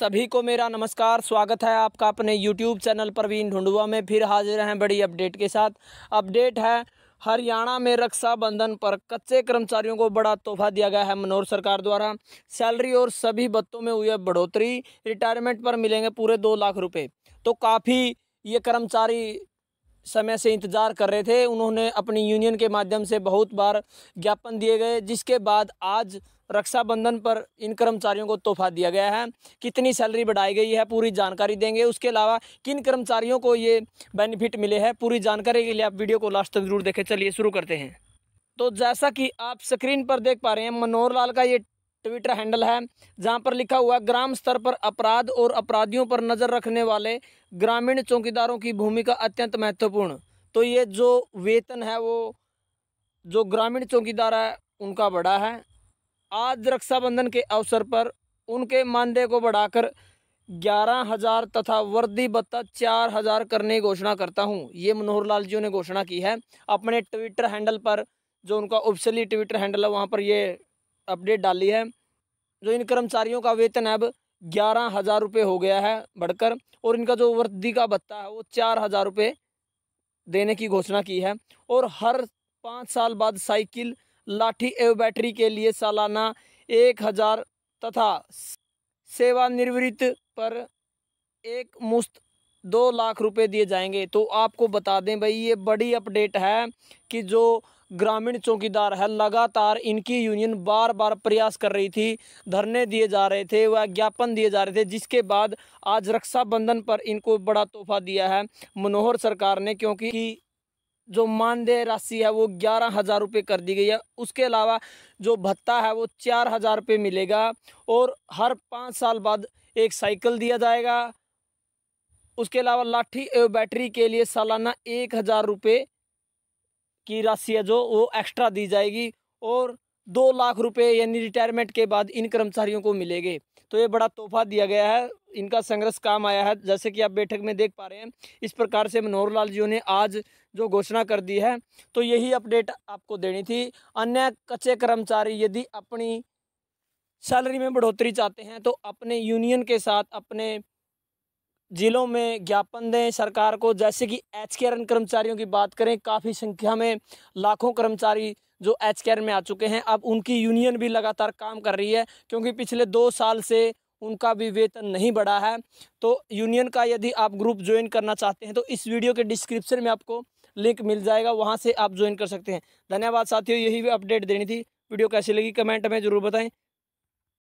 सभी को मेरा नमस्कार स्वागत है आपका अपने YouTube चैनल प्रवीण ढुंडुआ में फिर हाजिर हैं बड़ी अपडेट के साथ अपडेट है हरियाणा में रक्षाबंधन पर कच्चे कर्मचारियों को बड़ा तोहफा दिया गया है मनोहर सरकार द्वारा सैलरी और सभी बत्तों में हुई है बढ़ोतरी रिटायरमेंट पर मिलेंगे पूरे दो लाख रुपये तो काफ़ी ये कर्मचारी समय से इंतज़ार कर रहे थे उन्होंने अपनी यूनियन के माध्यम से बहुत बार ज्ञापन दिए गए जिसके बाद आज रक्षाबंधन पर इन कर्मचारियों को तोहफा दिया गया है कितनी सैलरी बढ़ाई गई है पूरी जानकारी देंगे उसके अलावा किन कर्मचारियों को ये बेनिफिट मिले हैं पूरी जानकारी के लिए आप वीडियो को लास्ट तक जरूर देखें चलिए शुरू करते हैं तो जैसा कि आप स्क्रीन पर देख पा रहे हैं मनोहर लाल का ये ट्विटर हैंडल है जहाँ पर लिखा हुआ ग्राम स्तर पर अपराध और अपराधियों पर नज़र रखने वाले ग्रामीण चौकीदारों की भूमिका अत्यंत महत्वपूर्ण तो ये जो वेतन है वो जो ग्रामीण चौकीदार है उनका बड़ा है आज रक्षाबंधन के अवसर पर उनके मानदेय को बढ़ाकर ग्यारह हज़ार तथा वर्दी भत्ता चार हज़ार करने की घोषणा करता हूँ ये मनोहर लाल जी ने घोषणा की है अपने ट्विटर हैंडल पर जो उनका ऑफिशियली ट्विटर हैंडल है वहाँ पर ये अपडेट डाली है जो इन कर्मचारियों का वेतन अब ग्यारह हज़ार रुपये हो गया है बढ़कर और इनका जो वर्दी का भत्ता है वो चार हज़ार रुपये देने की घोषणा की है और हर पाँच साल बाद साइकिल लाठी एवं बैटरी के लिए सालाना एक हज़ार तथा सेवानिवृत्त पर एक मुफ्त दो लाख रुपए दिए जाएंगे तो आपको बता दें भाई ये बड़ी अपडेट है कि जो ग्रामीण चौकीदार है लगातार इनकी यूनियन बार बार प्रयास कर रही थी धरने दिए जा रहे थे व ज्ञापन दिए जा रहे थे जिसके बाद आज रक्षाबंधन पर इनको बड़ा तोहफा दिया है मनोहर सरकार ने क्योंकि जो मानदेय राशि है वो ग्यारह हज़ार रुपये कर दी गई है उसके अलावा जो भत्ता है वो चार हज़ार रुपये मिलेगा और हर पाँच साल बाद एक साइकिल दिया जाएगा उसके अलावा लाठी एवं बैटरी के लिए सालाना एक हज़ार रुपये की राशि है जो वो एक्स्ट्रा दी जाएगी और दो लाख रुपये यानी रिटायरमेंट के बाद इन कर्मचारियों को मिलेगी तो ये बड़ा तोहफा दिया गया है इनका संघर्ष काम आया है जैसे कि आप बैठक में देख पा रहे हैं इस प्रकार से मनोहर लाल जी ने आज जो घोषणा कर दी है तो यही अपडेट आपको देनी थी अन्य कच्चे कर्मचारी यदि अपनी सैलरी में बढ़ोतरी चाहते हैं तो अपने यूनियन के साथ अपने ज़िलों में ज्ञापन दें सरकार को जैसे कि एच के कर्मचारियों की बात करें काफ़ी संख्या में लाखों कर्मचारी जो एच के में आ चुके हैं अब उनकी यूनियन भी लगातार काम कर रही है क्योंकि पिछले दो साल से उनका भी वेतन नहीं बढ़ा है तो यूनियन का यदि आप ग्रुप ज्वाइन करना चाहते हैं तो इस वीडियो के डिस्क्रिप्शन में आपको लिंक मिल जाएगा वहाँ से आप ज्वाइन कर सकते हैं धन्यवाद साथियों यही भी अपडेट देनी थी वीडियो कैसी लगी कमेंट में ज़रूर बताएँ